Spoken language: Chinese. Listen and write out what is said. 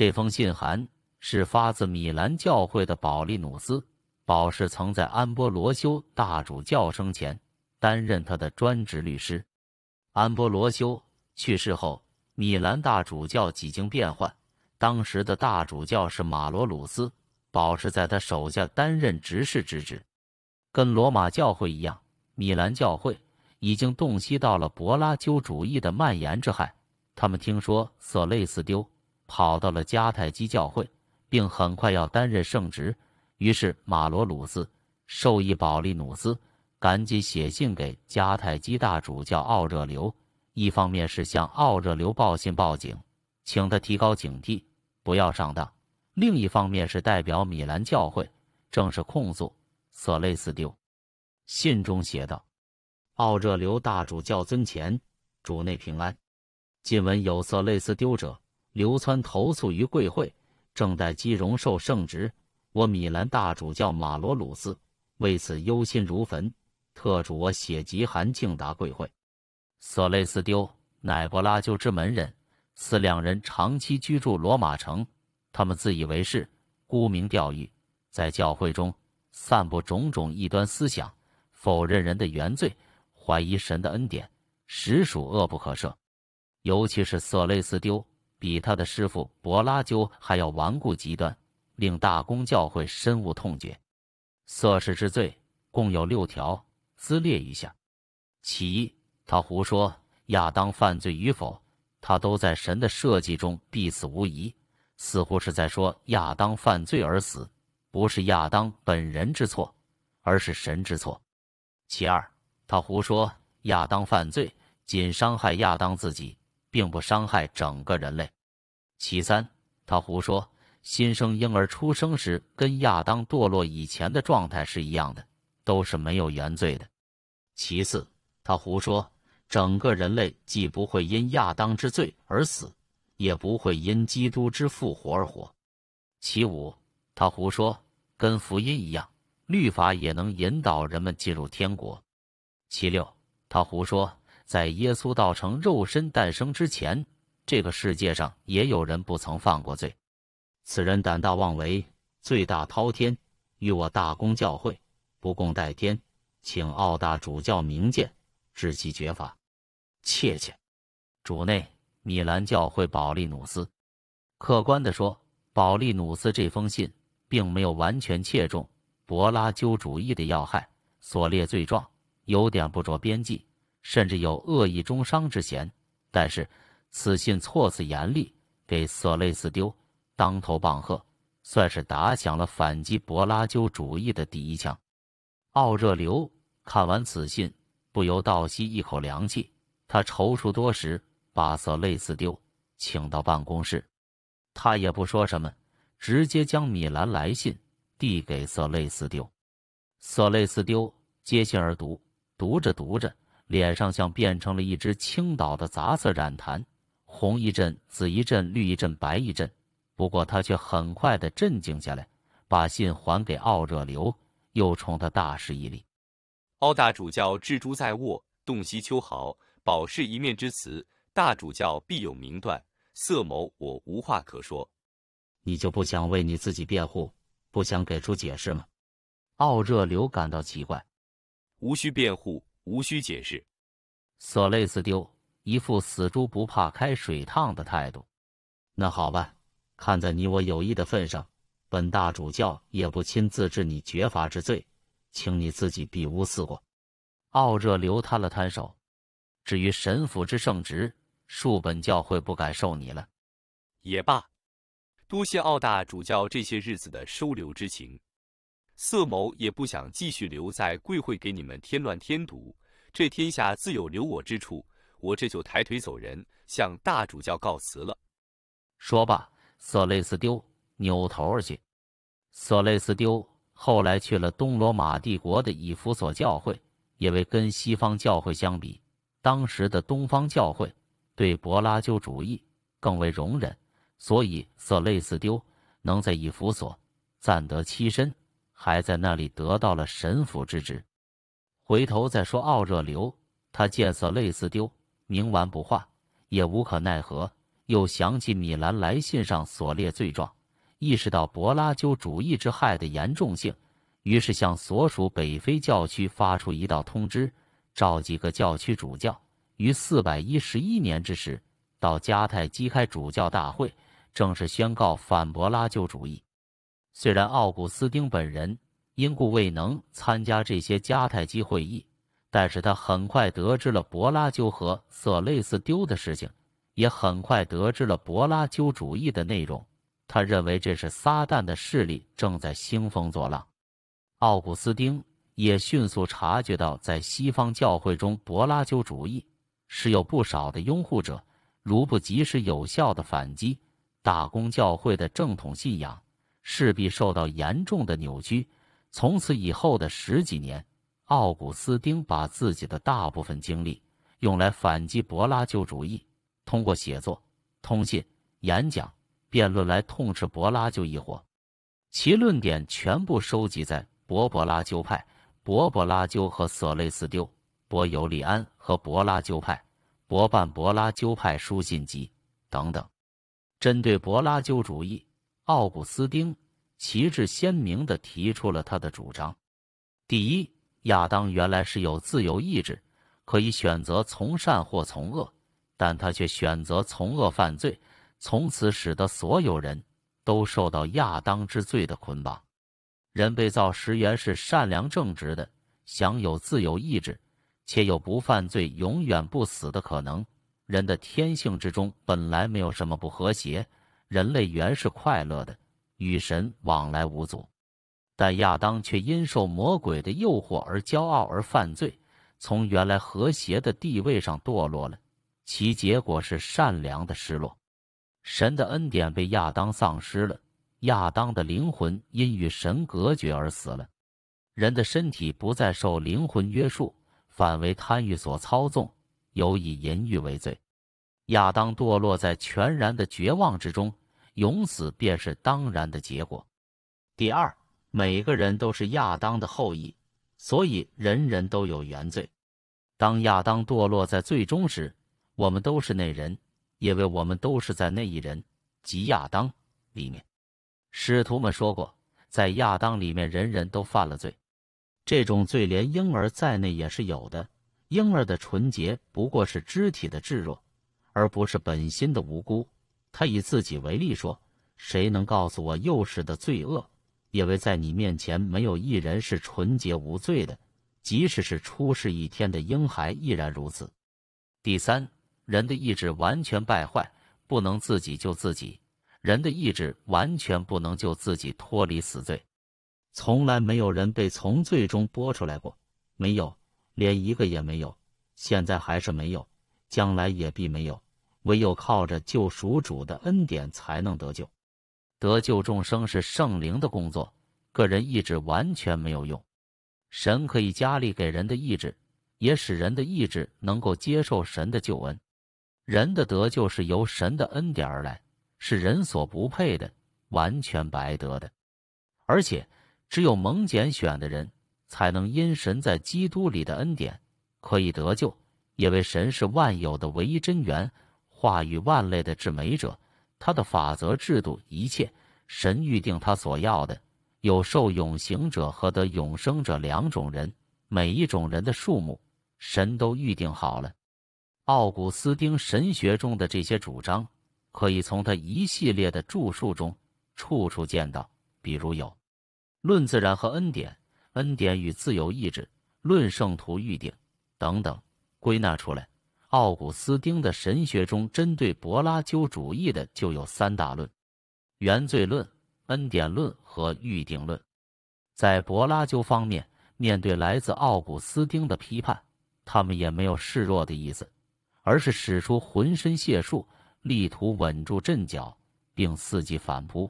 这封信函是发自米兰教会的保利努斯。保释曾在安波罗修大主教生前担任他的专职律师。安波罗修去世后，米兰大主教几经变换，当时的大主教是马罗鲁斯。保释在他手下担任执事之职。跟罗马教会一样，米兰教会已经洞悉到了柏拉修主义的蔓延之害。他们听说色类似丢。跑到了迦太基教会，并很快要担任圣职。于是马罗鲁斯授意保利努斯赶紧写信给迦太基大主教奥热流，一方面是向奥热流报信报警，请他提高警惕，不要上当；另一方面是代表米兰教会正式控诉色雷斯丢。信中写道：“奥热流大主教尊前，主内平安。近闻有色雷斯丢者。”流窜投宿于贵会，正待基荣受圣旨。我米兰大主教马罗鲁斯为此忧心如焚，特嘱我写急函敬达贵会。瑟雷斯丢乃伯拉纠之门人，此两人长期居住罗马城，他们自以为是，沽名钓誉，在教会中散布种种异端思想，否认人的原罪，怀疑神的恩典，实属恶不可赦。尤其是色雷斯丢。比他的师傅柏拉鸠还要顽固极端，令大公教会深恶痛绝。色事之罪共有六条，兹列一下：其一，他胡说亚当犯罪与否，他都在神的设计中必死无疑，似乎是在说亚当犯罪而死不是亚当本人之错，而是神之错。其二，他胡说亚当犯罪仅伤害亚当自己。并不伤害整个人类。其三，他胡说，新生婴儿出生时跟亚当堕落以前的状态是一样的，都是没有原罪的。其次，他胡说，整个人类既不会因亚当之罪而死，也不会因基督之复活而活。其五，他胡说，跟福音一样，律法也能引导人们进入天国。其六，他胡说。在耶稣道成肉身诞生之前，这个世界上也有人不曾犯过罪。此人胆大妄为，罪大滔天，与我大公教会不共戴天，请奥大主教明鉴，治其绝法。切切，主内米兰教会保利努斯。客观的说，保利努斯这封信并没有完全切中柏拉修主义的要害，所列罪状有点不着边际。甚至有恶意中伤之嫌，但是此信措辞严厉，给色雷斯丢当头棒喝，算是打响了反击柏拉修主义的第一枪。奥热流看完此信，不由倒吸一口凉气。他踌躇多时，把色雷斯丢请到办公室。他也不说什么，直接将米兰来信递给色雷斯丢。色雷斯丢接信而读，读着读着。脸上像变成了一只倾倒的杂色染痰，红一阵，紫一阵，绿一阵，白一阵。不过他却很快的镇静下来，把信还给奥热流，又冲他大施一礼。奥大主教智珠在握，洞悉秋毫，保释一面之词，大主教必有明断。色谋，我无话可说。你就不想为你自己辩护，不想给出解释吗？奥热流感到奇怪。无需辩护。无需解释，索雷斯丢一副死猪不怕开水烫的态度。那好吧，看在你我友谊的份上，本大主教也不亲自治你绝罚之罪，请你自己避无思过。奥热流摊了摊手，至于神府之圣职，恕本教会不敢受你了。也罢，多谢奥大主教这些日子的收留之情。色某也不想继续留在贵会，给你们添乱添堵。这天下自有留我之处，我这就抬腿走人，向大主教告辞了。说罢，色雷斯丢扭头而去。色雷斯丢后来去了东罗马帝国的以弗所教会，因为跟西方教会相比，当时的东方教会对柏拉修主义更为容忍，所以色雷斯丢能在以弗所暂得栖身。还在那里得到了神甫之职。回头再说奥热流，他见色泪似丢，冥顽不化，也无可奈何。又想起米兰来信上所列罪状，意识到柏拉修主义之害的严重性，于是向所属北非教区发出一道通知，召集各教区主教于四百一十一年之时到迦太基开主教大会，正式宣告反柏拉修主义。虽然奥古斯丁本人因故未能参加这些迦太基会议，但是他很快得知了柏拉修和色雷斯丢的事情，也很快得知了柏拉修主义的内容。他认为这是撒旦的势力正在兴风作浪。奥古斯丁也迅速察觉到，在西方教会中，柏拉修主义是有不少的拥护者，如不及时有效的反击，大公教会的正统信仰。势必受到严重的扭曲。从此以后的十几年，奥古斯丁把自己的大部分精力用来反击柏拉鸠主义，通过写作、通信、演讲、辩论来痛斥柏拉鸠一伙。其论点全部收集在《柏柏拉鸠派》《柏柏拉鸠和索雷斯丢》《柏尤利安和柏拉鸠派》《博半柏拉鸠派书信集》等等。针对柏拉鸠主义。奥古斯丁旗帜鲜明地提出了他的主张：第一，亚当原来是有自由意志，可以选择从善或从恶，但他却选择从恶犯罪，从此使得所有人都受到亚当之罪的捆绑。人被造时原是善良正直的，享有自由意志，且有不犯罪、永远不死的可能。人的天性之中本来没有什么不和谐。人类原是快乐的，与神往来无阻，但亚当却因受魔鬼的诱惑而骄傲而犯罪，从原来和谐的地位上堕落了。其结果是善良的失落，神的恩典被亚当丧失了。亚当的灵魂因与神隔绝而死了，人的身体不再受灵魂约束，反为贪欲所操纵，尤以淫欲为罪。亚当堕落在全然的绝望之中。永死便是当然的结果。第二，每个人都是亚当的后裔，所以人人都有原罪。当亚当堕落在最终时，我们都是那人，因为我们都是在那一人即亚当里面。师徒们说过，在亚当里面，人人都犯了罪。这种罪连婴儿在内也是有的。婴儿的纯洁不过是肢体的稚弱，而不是本心的无辜。他以自己为例说：“谁能告诉我幼时的罪恶？因为在你面前没有一人是纯洁无罪的，即使是出世一天的婴孩依然如此。”第三，人的意志完全败坏，不能自己救自己。人的意志完全不能救自己脱离死罪。从来没有人被从罪中拨出来过，没有，连一个也没有。现在还是没有，将来也必没有。唯有靠着救赎主的恩典才能得救，得救众生是圣灵的工作，个人意志完全没有用。神可以加力给人的意志，也使人的意志能够接受神的救恩。人的得救是由神的恩典而来，是人所不配的，完全白得的。而且，只有蒙拣选的人才能因神在基督里的恩典可以得救，因为神是万有的唯一真源。化育万类的至美者，他的法则、制度，一切神预定他所要的。有受永行者和得永生者两种人，每一种人的数目，神都预定好了。奥古斯丁神学中的这些主张，可以从他一系列的著述中处处见到，比如有《论自然和恩典》《恩典与自由意志》《论圣徒预定》等等，归纳出来。奥古斯丁的神学中，针对柏拉修主义的就有三大论：原罪论、恩典论和预定论。在柏拉修方面，面对来自奥古斯丁的批判，他们也没有示弱的意思，而是使出浑身解数，力图稳住阵脚，并伺机反扑。